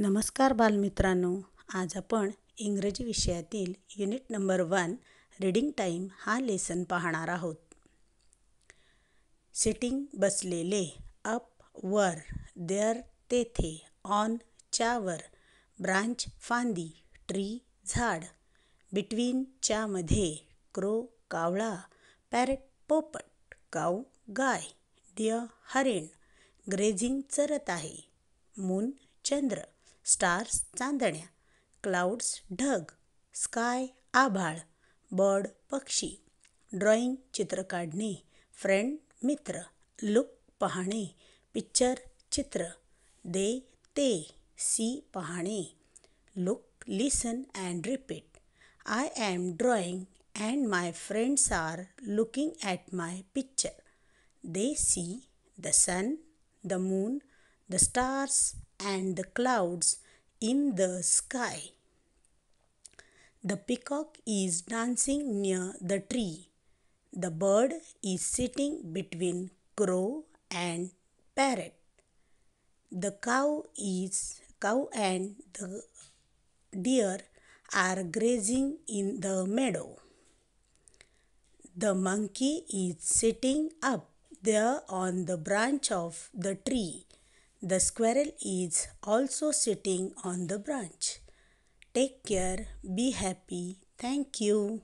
नमस्कार बालमित्रांनो आज आपण इंग्रजी विषयातील unit number one reading time हा लेसन पाहणार आहोत सिटिंग बसलेले अप वर देअर तेथे ऑन च्यावर ब्रांच फांदी ट्री झाड बिटवीन च्यामध्ये क्रो कावळा पॅरेट पोपट काऊ गाय डिय हरिण ग्रेझिंग चरत आहे मून चंद्र સ્ટાર્સ ચાંદણ્યા ક્લાઉડ્સ ઢગ સ્કાય આભાળ બર્ડ પક્ષી ડ્રોઈંગ ચિત્રકારને ફ્રેન્ડ મિત્ર લુક પહાણે પિક્ચર ચિત્ર દે તે સી પહાણે look listen and repeat I am drawing and my friends R looking at my picture they see the sun, the moon, the stars, and the clouds in the sky. The peacock is dancing near the tree. The bird is sitting between crow and parrot. The cow is cow and the deer are grazing in the meadow. The monkey is sitting up there on the branch of the tree the squirrel is also sitting on the branch. Take care, be happy. Thank you.